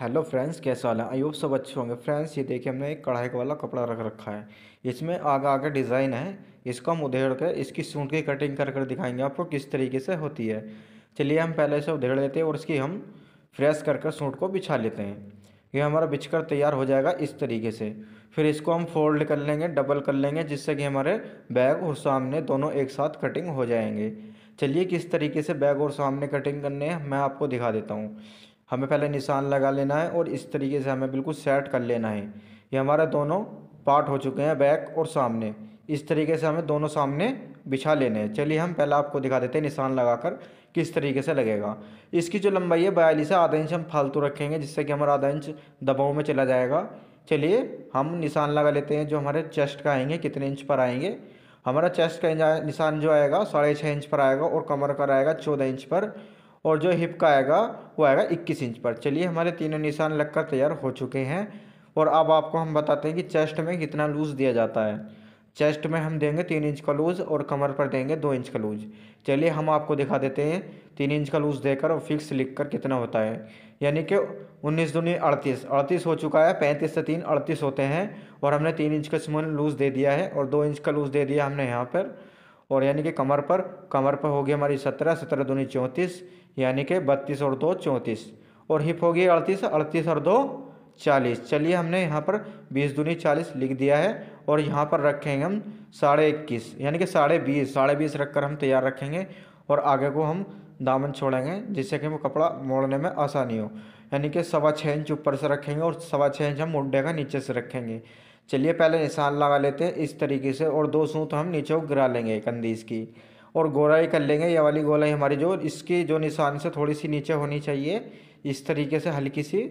hello friends कैसा हाल है आई सब अच्छे होंगे फ्रेंड्स ये देखिए हमने एक कढ़ाई वाला कपड़ा रख रखा है इसमें आगे आगे डिज़ाइन है इसको हम उधेड़ कर इसकी सूट की कटिंग कर कर दिखाएंगे आपको किस तरीके से होती है चलिए हम पहले इसे उधेड़ लेते हैं और इसकी हम फ्रेश कर कर सूट को बिछा लेते हैं ये हमारा कर तैयार हो जाएगा इस तरीके से फिर इसको हम फोल्ड कर लेंगे डबल कर लेंगे जिससे कि हमारे बैग और सामने दोनों एक साथ कटिंग हो जाएंगे चलिए किस तरीके से बैग और सामने कटिंग करने हैं मैं आपको दिखा देता हूँ हमें पहले निशान लगा लेना है और इस तरीके से हमें बिल्कुल सेट कर लेना है ये हमारे दोनों पार्ट हो चुके हैं बैक और सामने इस तरीके से हमें दोनों सामने बिछा लेने हैं चलिए हम पहले आपको दिखा देते हैं निशान लगाकर किस तरीके से लगेगा इसकी जो लंबाई है बयालीस है आधा इंच हम फालतू रखेंगे जिससे कि हमारा आधा इंच दबाव में चला जाएगा चलिए हम निशान लगा लेते हैं जो हमारे चेस्ट का आएंगे कितने इंच पर आएंगे हमारा चेस्ट का निशान जो आएगा साढ़े छः इंच पर आएगा और कमर का आएगा चौदह इंच पर और जो हिप का आएगा वो आएगा इक्कीस इंच पर चलिए हमारे तीनों निशान लगकर तैयार हो चुके हैं और अब आपको हम बताते हैं कि चेस्ट में कितना लूज़ दिया जाता है चेस्ट में हम देंगे तीन इंच का लूज़ और कमर पर देंगे दो इंच का लूज़ चलिए हम आपको दिखा देते हैं तीन इंच का लूज़ देकर और फिक्स लिख कर कितना होता है यानी कि उन्नीस दूनी अड़तीस अड़तीस हो चुका है पैंतीस से तीन अड़तीस होते हैं और हमने तीन इंच का स्मॉल लूज़ दे दिया है और दो इंच का लूज़ दे दिया हमने यहाँ पर और यानी कि कमर पर कमर पर होगी हमारी सत्रह सत्रह दूनी चौंतीस यानी कि बत्तीस और दो चौंतीस और हिप होगी अड़तीस अड़तीस और दो चालीस चलिए हमने यहाँ पर बीस दूनी चालीस लिख दिया है और यहाँ पर रखेंगे हम साढ़े इक्कीस यानी कि साढ़े बीस साढ़े बीस रख कर हम तैयार रखेंगे और आगे को हम दामन छोड़ेंगे जिससे कि वो कपड़ा मोड़ने में आसानी हो यानी कि सवा छः इंच ऊपर से रखेंगे और सवा छः इंच हम मुड्ढे का नीचे से रखेंगे चलिए पहले निशान लगा लेते हैं इस तरीके से और दो सूत हम नीचे को गिरा लेंगे कंदीस की और गोलाई कर लेंगे ये वाली गोलाई हमारी जो इसकी जो निशान से थोड़ी सी नीचे होनी चाहिए इस तरीके से हल्की सी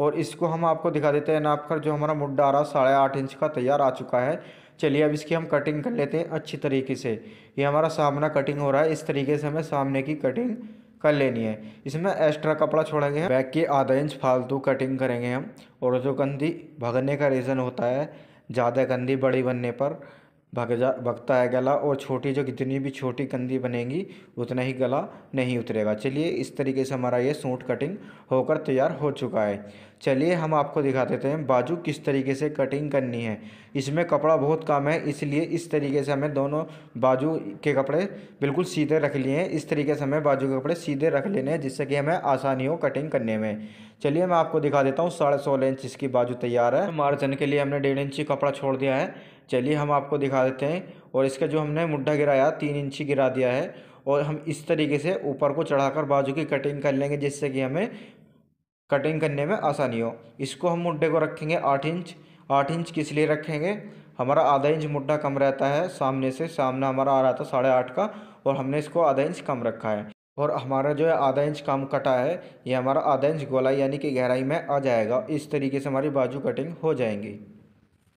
और इसको हम आपको दिखा देते हैं नाप कर जो हमारा मुड्डा आ रहा साढ़े आठ इंच का तैयार आ चुका है चलिए अब इसकी हम कटिंग कर लेते हैं अच्छी तरीके से ये हमारा सामना कटिंग हो रहा है इस तरीके से हमें सामने की कटिंग कर लेनी है इसमें एक्स्ट्रा कपड़ा छोड़ेंगे बैग के आधा इंच फालतू कटिंग करेंगे हम और जो कंधी भगने का रीज़न होता है ज़्यादा कंधी बड़ी बनने पर भग जा भगता है गला और छोटी जो जितनी भी छोटी कंदी बनेगी उतना ही गला नहीं उतरेगा चलिए इस तरीके से हमारा ये सूट कटिंग होकर तैयार हो चुका है चलिए हम आपको दिखा देते हैं बाजू किस तरीके से कटिंग करनी है इसमें कपड़ा बहुत कम है इसलिए इस तरीके से हमें दोनों बाजू के कपड़े बिल्कुल सीधे रख लिए हैं इस तरीके से हमें बाजू के कपड़े सीधे रख लेने हैं जिससे कि हमें आसानी हो कटिंग करने में चलिए मैं आपको दिखा देता हूँ साढ़े सोलह इंच इसकी बाजू तैयार है मार्जन के लिए हमने डेढ़ इंची कपड़ा छोड़ दिया है चलिए हम आपको दिखा देते हैं और इसका जो हमने मुड्ढा गिराया तीन इंची गिरा दिया है और हम इस तरीके से ऊपर को चढ़ाकर बाजू की कटिंग कर लेंगे जिससे कि हमें कटिंग करने में आसानी हो इसको हम मुड्ढे को रखेंगे आठ इंच आठ इंच किस लिए रखेंगे हमारा आधा इंच मुड्ढा कम रहता है सामने से सामना हमारा आ रहा था साढ़े आठ का और हमने इसको आधा इंच कम रखा है और हमारा जो है आधा इंच कम कटा है ये हमारा आधा इंच गोलाई यानी कि गहराई में आ जाएगा इस तरीके से हमारी बाजू कटिंग हो जाएंगी